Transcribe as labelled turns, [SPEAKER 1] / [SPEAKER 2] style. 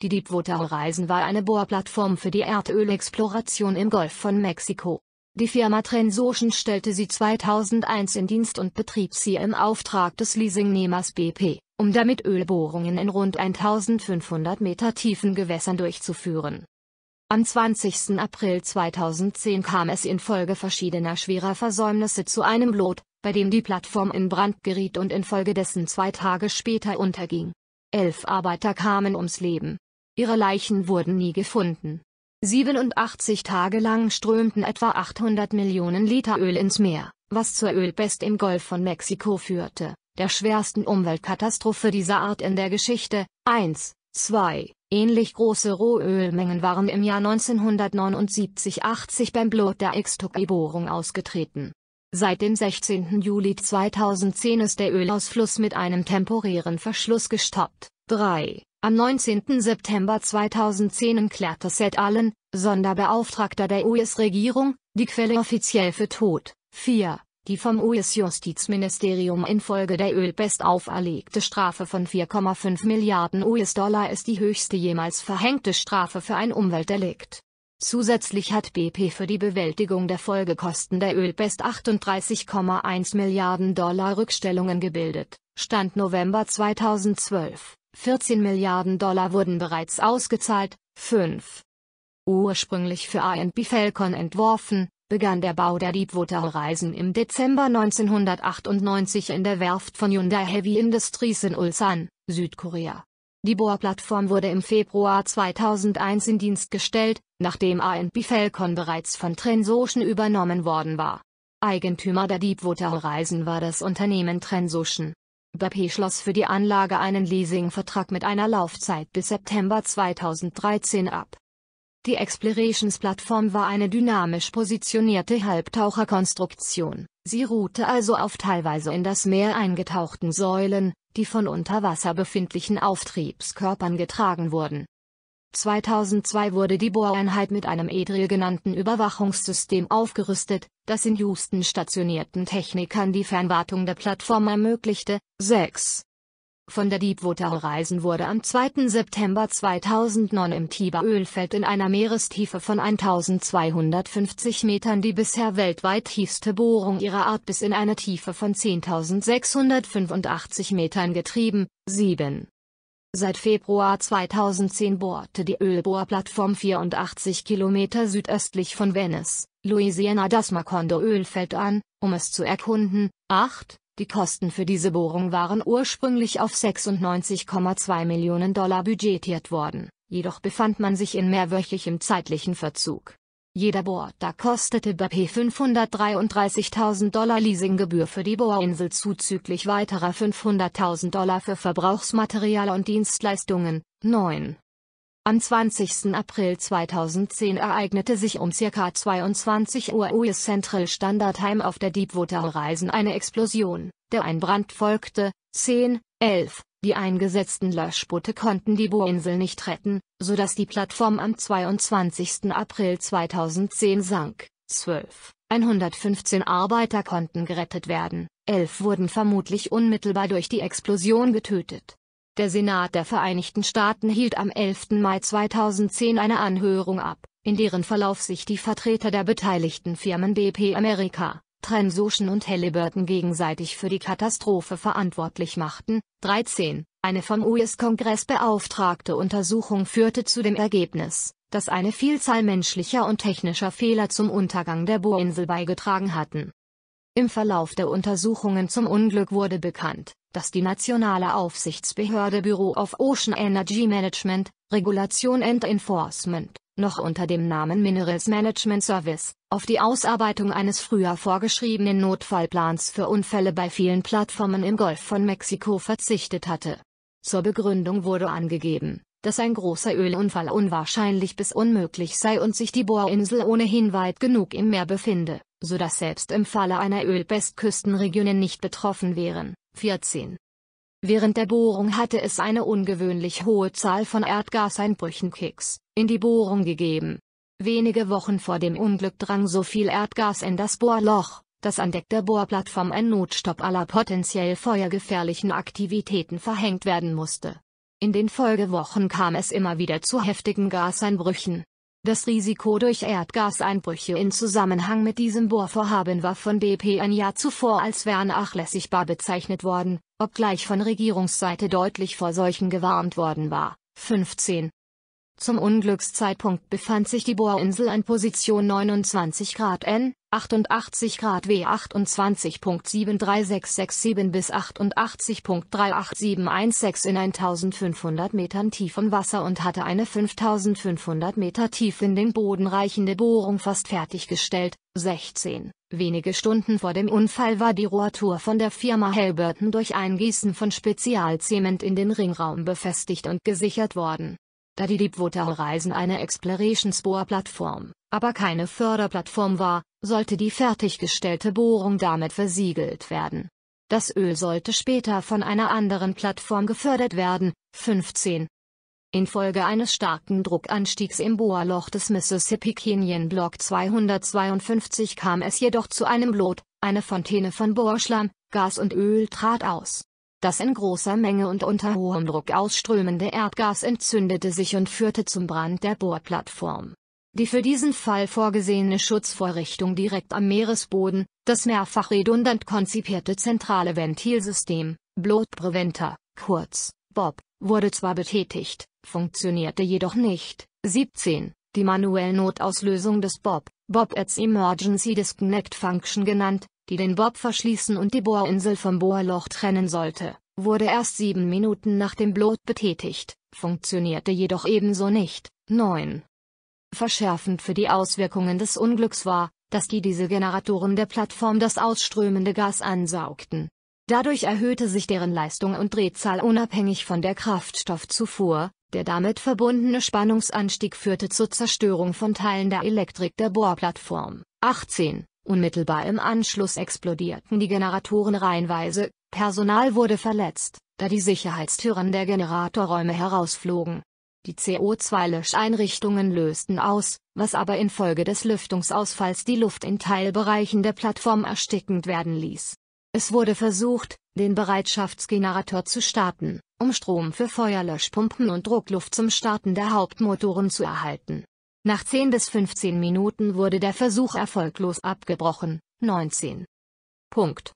[SPEAKER 1] Die Deepwater Horizon war eine Bohrplattform für die Erdölexploration im Golf von Mexiko. Die Firma Transocean stellte sie 2001 in Dienst und betrieb sie im Auftrag des Leasingnehmers BP, um damit Ölbohrungen in rund 1500 Meter tiefen Gewässern durchzuführen. Am 20. April 2010 kam es infolge verschiedener schwerer Versäumnisse zu einem Lot, bei dem die Plattform in Brand geriet und infolgedessen zwei Tage später unterging. Elf Arbeiter kamen ums Leben. Ihre Leichen wurden nie gefunden. 87 Tage lang strömten etwa 800 Millionen Liter Öl ins Meer, was zur Ölpest im Golf von Mexiko führte, der schwersten Umweltkatastrophe dieser Art in der Geschichte. 1, 2, ähnlich große Rohölmengen waren im Jahr 1979-80 beim Blut der Extucky-Bohrung ausgetreten. Seit dem 16. Juli 2010 ist der Ölausfluss mit einem temporären Verschluss gestoppt. 3. Am 19. September 2010 erklärte Seth Allen, Sonderbeauftragter der US-Regierung, die Quelle offiziell für tot. 4. Die vom US-Justizministerium infolge der Ölpest auferlegte Strafe von 4,5 Milliarden US-Dollar ist die höchste jemals verhängte Strafe für ein Umweltdelikt. Zusätzlich hat BP für die Bewältigung der Folgekosten der Ölpest 38,1 Milliarden Dollar Rückstellungen gebildet, Stand November 2012. 14 Milliarden Dollar wurden bereits ausgezahlt, 5. Ursprünglich für A&B Falcon entworfen, begann der Bau der Deepwater Horizon im Dezember 1998 in der Werft von Hyundai Heavy Industries in Ulsan, Südkorea. Die Bohrplattform wurde im Februar 2001 in Dienst gestellt, nachdem A&B Falcon bereits von Transocean übernommen worden war. Eigentümer der Deepwater Horizon war das Unternehmen Transocean. BP schloss für die Anlage einen Leasingvertrag mit einer Laufzeit bis September 2013 ab. Die Explorations-Plattform war eine dynamisch positionierte Halbtaucherkonstruktion, sie ruhte also auf teilweise in das Meer eingetauchten Säulen, die von unter Wasser befindlichen Auftriebskörpern getragen wurden. 2002 wurde die Bohreinheit mit einem EDRIL genannten Überwachungssystem aufgerüstet, das in Houston stationierten Technikern die Fernwartung der Plattform ermöglichte. 6. Von der Deepwater Horizon wurde am 2. September 2009 im Tiber-Ölfeld in einer Meerestiefe von 1250 Metern die bisher weltweit tiefste Bohrung ihrer Art bis in eine Tiefe von 10.685 Metern getrieben. 7. Seit Februar 2010 bohrte die Ölbohrplattform 84 Kilometer südöstlich von Venice, Louisiana das Macondo-Ölfeld an, um es zu erkunden. 8. Die Kosten für diese Bohrung waren ursprünglich auf 96,2 Millionen Dollar budgetiert worden, jedoch befand man sich in mehrwöchigem zeitlichen Verzug jeder Boarder kostete BP 533.000 Dollar Leasinggebühr für die Bohrinsel zuzüglich weiterer 500.000 Dollar für Verbrauchsmaterial und Dienstleistungen. 9. Am 20. April 2010 ereignete sich um ca. 22 Uhr US Central Standard Time auf der Deepwater Horizon eine Explosion, der ein Brand folgte. 10, 11, die eingesetzten Löschboote konnten die Bohrinsel nicht retten, sodass die Plattform am 22. April 2010 sank. 12. 115 Arbeiter konnten gerettet werden, 11 wurden vermutlich unmittelbar durch die Explosion getötet. Der Senat der Vereinigten Staaten hielt am 11. Mai 2010 eine Anhörung ab, in deren Verlauf sich die Vertreter der beteiligten Firmen BP America, Transocean und Halliburton gegenseitig für die Katastrophe verantwortlich machten. 13. Eine vom US-Kongress beauftragte Untersuchung führte zu dem Ergebnis, dass eine Vielzahl menschlicher und technischer Fehler zum Untergang der Bohrinsel beigetragen hatten. Im Verlauf der Untersuchungen zum Unglück wurde bekannt, dass die nationale Aufsichtsbehörde Bureau of Ocean Energy Management, Regulation and Enforcement noch unter dem Namen Minerals Management Service, auf die Ausarbeitung eines früher vorgeschriebenen Notfallplans für Unfälle bei vielen Plattformen im Golf von Mexiko verzichtet hatte. Zur Begründung wurde angegeben, dass ein großer Ölunfall unwahrscheinlich bis unmöglich sei und sich die Bohrinsel ohnehin weit genug im Meer befinde, so dass selbst im Falle einer Ölbestküstenregionen nicht betroffen wären. 14. Während der Bohrung hatte es eine ungewöhnlich hohe Zahl von Erdgaseinbrüchen Kicks, in die Bohrung gegeben. Wenige Wochen vor dem Unglück drang so viel Erdgas in das Bohrloch, dass an Deck der Bohrplattform ein Notstopp aller potenziell feuergefährlichen Aktivitäten verhängt werden musste. In den Folgewochen kam es immer wieder zu heftigen Gaseinbrüchen. Das Risiko durch Erdgaseinbrüche in Zusammenhang mit diesem Bohrvorhaben war von BP ein Jahr zuvor als vernachlässigbar bezeichnet worden, obgleich von Regierungsseite deutlich vor solchen gewarnt worden war. 15. Zum Unglückszeitpunkt befand sich die Bohrinsel an Position 29 Grad N, 88 Grad W 28.73667 bis 88.38716 in 1500 Metern tiefem Wasser und hatte eine 5500 Meter tief in den Boden reichende Bohrung fast fertiggestellt. 16. Wenige Stunden vor dem Unfall war die Rohrtour von der Firma Halberton durch Eingießen von Spezialzement in den Ringraum befestigt und gesichert worden da die Deepwater Reisen eine Exploration Bohr Plattform, aber keine Förderplattform war, sollte die fertiggestellte Bohrung damit versiegelt werden. Das Öl sollte später von einer anderen Plattform gefördert werden. 15. Infolge eines starken Druckanstiegs im Bohrloch des Mississippi Canyon Block 252 kam es jedoch zu einem Lot, eine Fontäne von Bohrschlamm, Gas und Öl trat aus. Das in großer Menge und unter hohem Druck ausströmende Erdgas entzündete sich und führte zum Brand der Bohrplattform. Die für diesen Fall vorgesehene Schutzvorrichtung direkt am Meeresboden, das mehrfach redundant konzipierte zentrale Ventilsystem, Blood Preventer, kurz Bob, wurde zwar betätigt, funktionierte jedoch nicht. 17. Die manuelle Notauslösung des Bob, Bob als Emergency Disconnect Function genannt, die den Bob verschließen und die Bohrinsel vom Bohrloch trennen sollte, wurde erst sieben Minuten nach dem Blot betätigt, funktionierte jedoch ebenso nicht. 9. Verschärfend für die Auswirkungen des Unglücks war, dass die Dieselgeneratoren der Plattform das ausströmende Gas ansaugten. Dadurch erhöhte sich deren Leistung und Drehzahl unabhängig von der Kraftstoffzufuhr, der damit verbundene Spannungsanstieg führte zur Zerstörung von Teilen der Elektrik der Bohrplattform. 18. Unmittelbar im Anschluss explodierten die Generatoren reihenweise, Personal wurde verletzt, da die Sicherheitstüren der Generatorräume herausflogen. Die CO2-Löscheinrichtungen lösten aus, was aber infolge des Lüftungsausfalls die Luft in Teilbereichen der Plattform erstickend werden ließ. Es wurde versucht, den Bereitschaftsgenerator zu starten, um Strom für Feuerlöschpumpen und Druckluft zum Starten der Hauptmotoren zu erhalten. Nach 10 bis 15 Minuten wurde der Versuch erfolglos abgebrochen. 19. Punkt.